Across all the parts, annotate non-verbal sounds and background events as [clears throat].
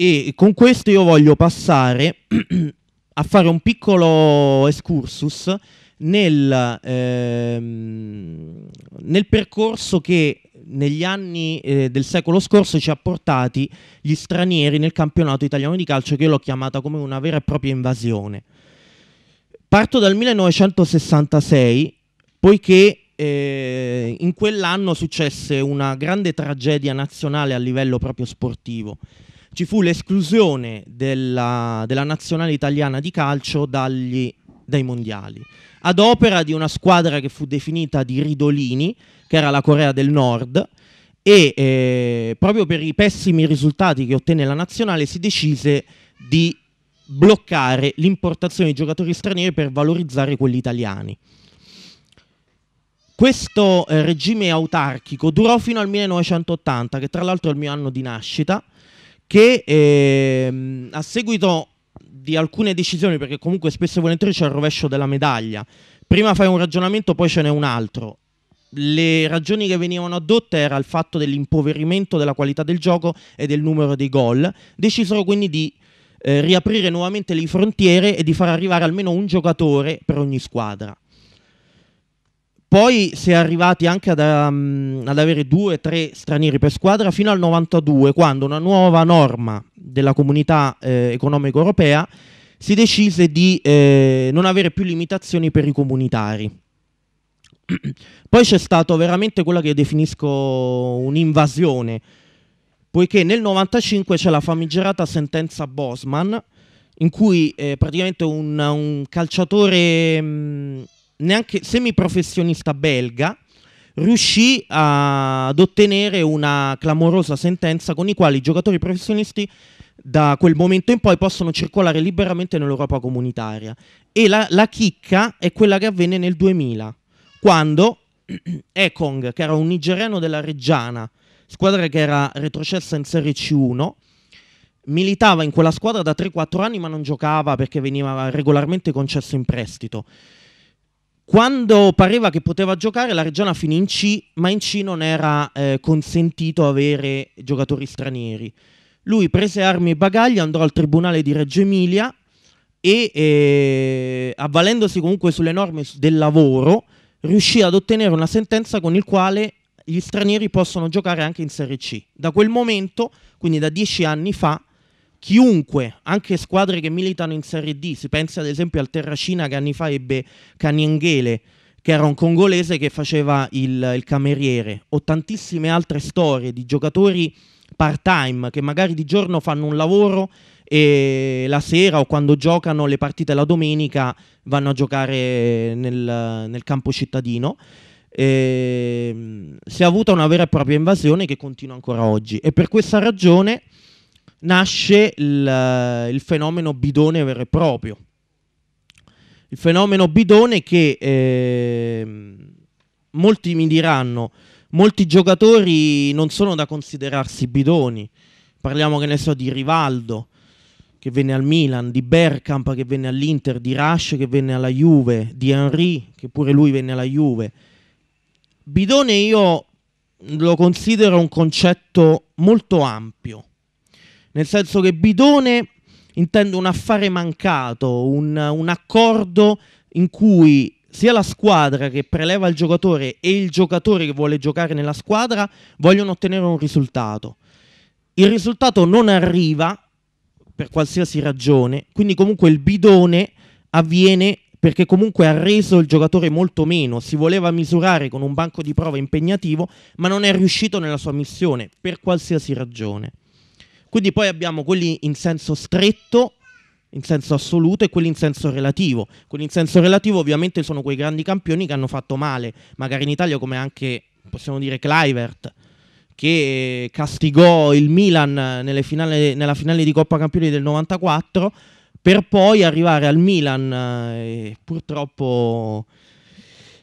E con questo io voglio passare [clears throat] a fare un piccolo excursus nel, ehm, nel percorso che negli anni eh, del secolo scorso ci ha portati gli stranieri nel campionato italiano di calcio che io l'ho chiamata come una vera e propria invasione. Parto dal 1966 poiché eh, in quell'anno successe una grande tragedia nazionale a livello proprio sportivo ci fu l'esclusione della, della nazionale italiana di calcio dagli, dai mondiali, ad opera di una squadra che fu definita di Ridolini, che era la Corea del Nord, e eh, proprio per i pessimi risultati che ottenne la nazionale si decise di bloccare l'importazione di giocatori stranieri per valorizzare quelli italiani. Questo eh, regime autarchico durò fino al 1980, che tra l'altro è il mio anno di nascita, che ehm, a seguito di alcune decisioni, perché comunque spesso e volentieri c'è il rovescio della medaglia, prima fai un ragionamento, poi ce n'è un altro. Le ragioni che venivano adotte era il fatto dell'impoverimento della qualità del gioco e del numero dei gol. Decisero quindi di eh, riaprire nuovamente le frontiere e di far arrivare almeno un giocatore per ogni squadra. Poi si è arrivati anche ad, um, ad avere due o tre stranieri per squadra fino al 92, quando una nuova norma della comunità eh, economica europea si decise di eh, non avere più limitazioni per i comunitari. [clears throat] Poi c'è stata veramente quella che definisco un'invasione, poiché nel 95 c'è la famigerata sentenza Bosman, in cui eh, praticamente un, un calciatore... Mh, mm, neanche semiprofessionista belga, riuscì a, ad ottenere una clamorosa sentenza con i quali i giocatori professionisti da quel momento in poi possono circolare liberamente nell'Europa comunitaria. E la, la chicca è quella che avvenne nel 2000, quando [clears throat] Ekong, che era un nigeriano della Reggiana, squadra che era retrocessa in Serie C1, militava in quella squadra da 3-4 anni ma non giocava perché veniva regolarmente concesso in prestito. Quando pareva che poteva giocare, la Reggiana finì in C, ma in C non era eh, consentito avere giocatori stranieri. Lui prese armi e bagagli, andò al tribunale di Reggio Emilia e, eh, avvalendosi comunque sulle norme del lavoro, riuscì ad ottenere una sentenza con il quale gli stranieri possono giocare anche in Serie C. Da quel momento, quindi da dieci anni fa, chiunque, anche squadre che militano in Serie D, si pensa ad esempio al Terracina che anni fa ebbe Canienghele, che era un congolese che faceva il, il cameriere, o tantissime altre storie di giocatori part-time che magari di giorno fanno un lavoro e la sera o quando giocano le partite la domenica vanno a giocare nel, nel campo cittadino. E, ehm, si è avuta una vera e propria invasione che continua ancora oggi e per questa ragione nasce il, eh, il fenomeno bidone vero e proprio. Il fenomeno bidone che eh, molti mi diranno, molti giocatori non sono da considerarsi bidoni. Parliamo, che ne so, di Rivaldo che venne al Milan, di Bergkamp che venne all'Inter, di Rush che venne alla Juve, di Henry che pure lui venne alla Juve. Bidone io lo considero un concetto molto ampio nel senso che bidone intendo un affare mancato, un, un accordo in cui sia la squadra che preleva il giocatore e il giocatore che vuole giocare nella squadra vogliono ottenere un risultato. Il risultato non arriva per qualsiasi ragione, quindi comunque il bidone avviene perché comunque ha reso il giocatore molto meno, si voleva misurare con un banco di prova impegnativo, ma non è riuscito nella sua missione per qualsiasi ragione. Quindi poi abbiamo quelli in senso stretto, in senso assoluto e quelli in senso relativo. Quelli in senso relativo ovviamente sono quei grandi campioni che hanno fatto male, magari in Italia come anche possiamo dire Clivert che castigò il Milan finale, nella finale di Coppa Campioni del 94 per poi arrivare al Milan eh, purtroppo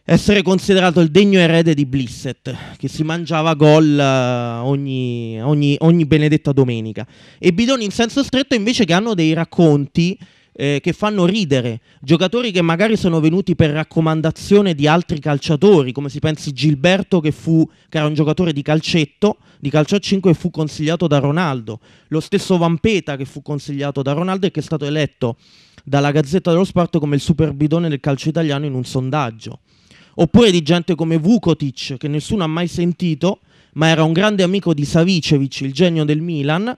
essere considerato il degno erede di Blisset, che si mangiava gol eh, ogni, ogni, ogni, benedetta domenica. E bidoni in senso stretto invece che hanno dei racconti eh, che fanno ridere, giocatori che magari sono venuti per raccomandazione di altri calciatori, come si pensi Gilberto che, fu, che era un giocatore di calcetto, di calcio a 5 e fu consigliato da Ronaldo, lo stesso Vampeta che fu consigliato da Ronaldo e che è stato eletto dalla Gazzetta dello Sport come il super bidone del calcio italiano in un sondaggio oppure di gente come Vukotic che nessuno ha mai sentito, ma era un grande amico di Savicevic, il genio del Milan,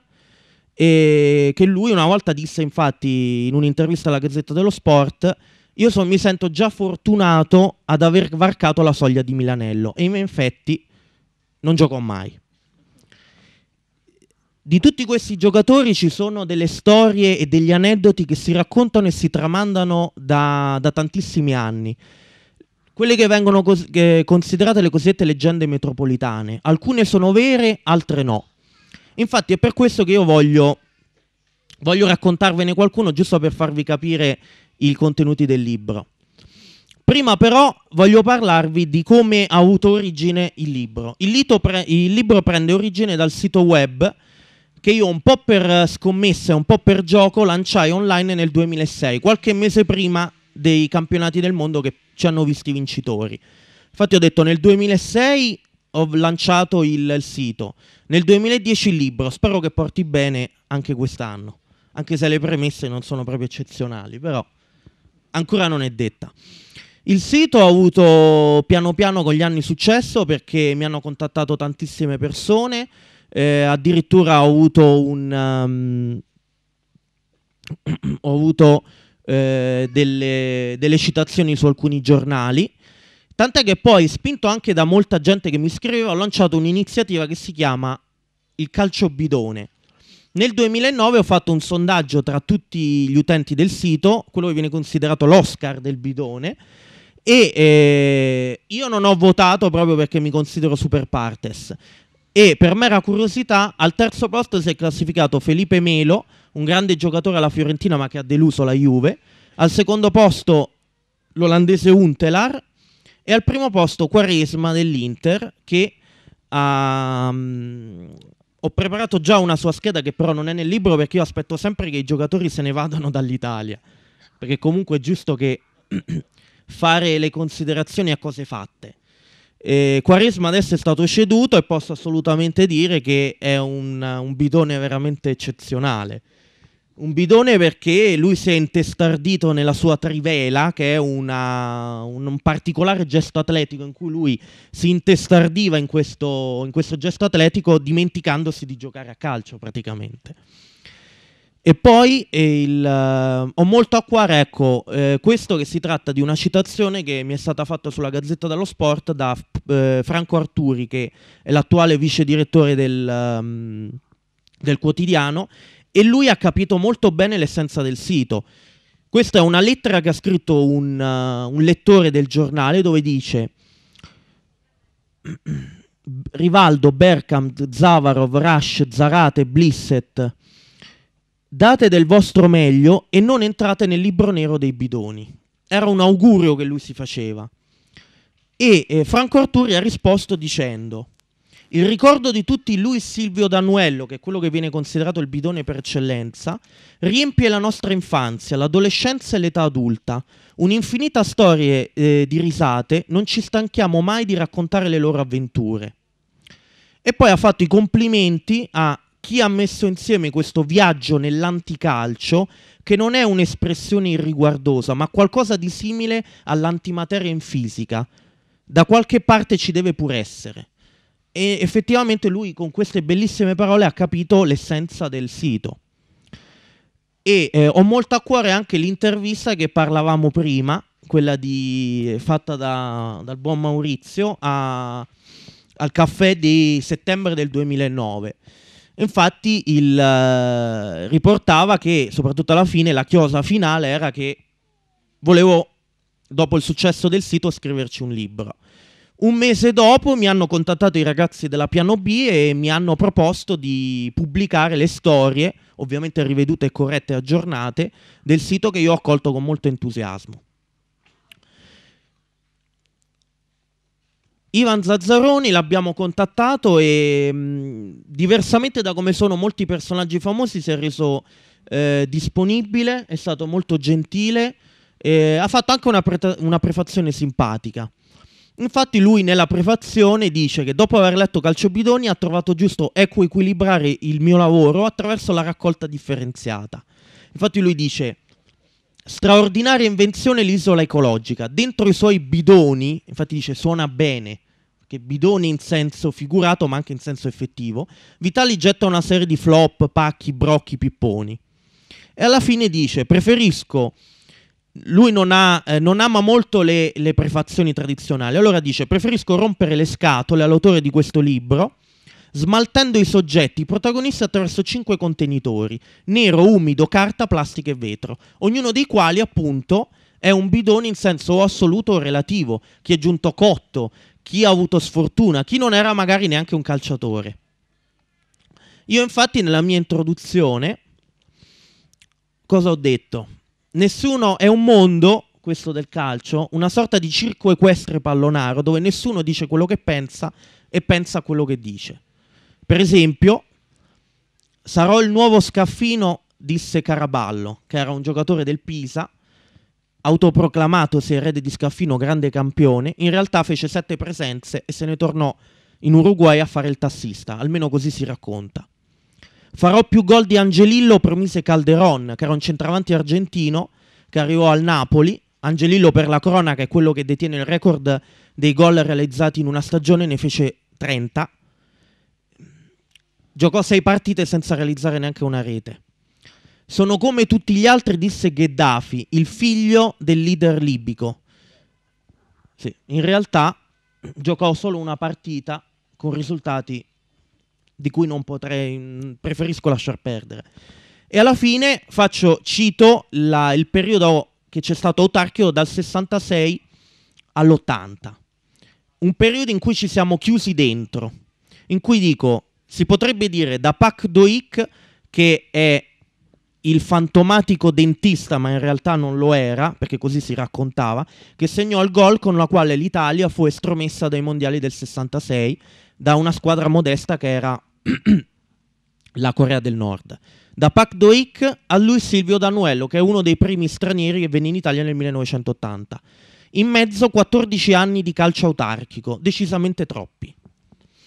e che lui una volta disse infatti in un'intervista alla Gazzetta dello Sport, io so, mi sento già fortunato ad aver varcato la soglia di Milanello e in effetti non giocò mai. Di tutti questi giocatori ci sono delle storie e degli aneddoti che si raccontano e si tramandano da, da tantissimi anni quelle che vengono cos- che considerate le cosiddette leggende metropolitane. Alcune sono vere, altre no. Infatti è per questo che io voglio, voglio raccontarvene qualcuno giusto per farvi capire i contenuti del libro. Prima però voglio parlarvi di come ha avuto origine il libro. Il, pre- il, libro prende origine dal sito web che io un po' per scommessa e un po' per gioco lanciai online nel 2006, qualche mese prima dei campionati del mondo che ci hanno visti vincitori. Infatti ho detto nel 2006 ho lanciato il, il sito, nel 2010 il libro, spero che porti bene anche quest'anno, anche se le premesse non sono proprio eccezionali, però ancora non è detta. Il sito ha avuto piano piano con gli anni successo perché mi hanno contattato tantissime persone, eh, addirittura ho avuto un... Um, [clears throat] ho avuto eh, delle, delle citazioni su alcuni giornali. Tant'è che poi, spinto anche da molta gente che mi scriveva, ho lanciato un'iniziativa che si chiama Il calcio bidone. Nel 2009 ho fatto un sondaggio tra tutti gli utenti del sito, quello che viene considerato l'Oscar del bidone, e eh, io non ho votato proprio perché mi considero super partes. E per mera curiosità, al terzo posto si è classificato Felipe Melo, un grande giocatore alla Fiorentina ma che ha deluso la Juve. Al secondo posto l'olandese Untelar e al primo posto Quaresma dell'Inter che ha... Ehm, ho preparato già una sua scheda che però non è nel libro perché io aspetto sempre che i giocatori se ne vadano dall'Italia. Perché comunque è giusto che [clears throat] fare le considerazioni a cose fatte. Eh, Quaresma adesso è stato ceduto e posso assolutamente dire che è un, un bidone veramente eccezionale. Un bidone perché lui si è intestardito nella sua trivela, che è una, un, un, particolare gesto atletico in cui lui si intestardiva in questo, in questo gesto atletico dimenticandosi di giocare a calcio praticamente. E poi eh, il, eh, ho molto a cuore ecco, eh, questo che si tratta di una citazione che mi è stata fatta sulla Gazzetta dello Sport da eh, Franco Arturi, che è l'attuale vice direttore del, um, del quotidiano, e lui ha capito molto bene l'essenza del sito. Questa è una lettera che ha scritto un, uh, un lettore del giornale dove dice... [clears throat] Rivaldo, Berkamp, Zavarov, Rush, Zarate, Blisset, Date del vostro meglio e non entrate nel libro nero dei bidoni. Era un augurio che lui si faceva. E eh, Franco Arturi ha risposto dicendo: Il ricordo di tutti lui e Silvio Danuello, che è quello che viene considerato il bidone per eccellenza, riempie la nostra infanzia, l'adolescenza e l'età adulta. Un'infinita storia eh, di risate, non ci stanchiamo mai di raccontare le loro avventure. E poi ha fatto i complimenti a chi ha messo insieme questo viaggio nell'anticalcio, che non è un'espressione irriguardosa, ma qualcosa di simile all'antimateria in fisica. Da qualche parte ci deve pur essere. E effettivamente lui con queste bellissime parole ha capito l'essenza del sito. E eh, ho molto a cuore anche l'intervista che parlavamo prima, quella di, fatta da, dal buon Maurizio a, al caffè di settembre del 2009 Infatti il, eh, riportava che soprattutto alla fine la chiosa finale era che volevo, dopo il successo del sito, scriverci un libro. Un mese dopo mi hanno contattato i ragazzi della Piano B e mi hanno proposto di pubblicare le storie, ovviamente rivedute, corrette e aggiornate, del sito che io ho accolto con molto entusiasmo. Ivan Zazzaroni l'abbiamo contattato e mh, mm, diversamente da come sono molti personaggi famosi si è reso eh, disponibile, è stato molto gentile, eh, ha fatto anche una, pre- una prefazione simpatica. Infatti lui nella prefazione dice che dopo aver letto Calcio Bidoni ha trovato giusto equilibrare il mio lavoro attraverso la raccolta differenziata. Infatti lui dice straordinaria invenzione l'isola ecologica. Dentro i suoi bidoni, infatti dice suona bene, che bidoni in senso figurato ma anche in senso effettivo, Vitali getta una serie di flop, pacchi, brocchi, pipponi. E alla fine dice preferisco... Lui non, ha, eh, non ama molto le, le prefazioni tradizionali, allora dice preferisco rompere le scatole all'autore di questo libro smaltendo i soggetti protagonisti attraverso cinque contenitori, nero, umido, carta, plastica e vetro, ognuno dei quali appunto è un bidone in senso assoluto o relativo, chi è giunto cotto, chi ha avuto sfortuna, chi non era magari neanche un calciatore. Io infatti nella mia introduzione cosa ho detto? Nessuno è un mondo, questo del calcio, una sorta di circo equestre pallonaro dove nessuno dice quello che pensa e pensa quello che dice. Per esempio, sarò il nuovo scaffino, disse Caraballo, che era un giocatore del Pisa, autoproclamatosi erede di scaffino grande campione, in realtà fece sette presenze e se ne tornò in Uruguay a fare il tassista, almeno così si racconta. Farò più gol di Angelillo, promise Calderon, che era un centravanti argentino che arrivò al Napoli. Angelillo, per la cronaca, è quello che detiene il record dei gol realizzati in una stagione, ne fece 30. Giocò sei partite senza realizzare neanche una rete. Sono come tutti gli altri, disse Gheddafi, il figlio del leader libico. Sì, in realtà giocò solo una partita con risultati di cui non potrei, preferisco lasciar perdere. E alla fine faccio, cito la, il periodo che c'è stato autarchico dal 66 all'80, un periodo in cui ci siamo chiusi dentro, in cui dico si potrebbe dire da Pac Doic che è il fantomatico dentista, ma in realtà non lo era, perché così si raccontava, che segnò il gol con la quale l'Italia fu estromessa dai mondiali del 66 da una squadra modesta che era [clears throat] la Corea del Nord. Da Pac Doik a lui Silvio Danuello, che è uno dei primi stranieri che venne in Italia nel 1980. In mezzo 14 anni di calcio autarchico, decisamente troppi.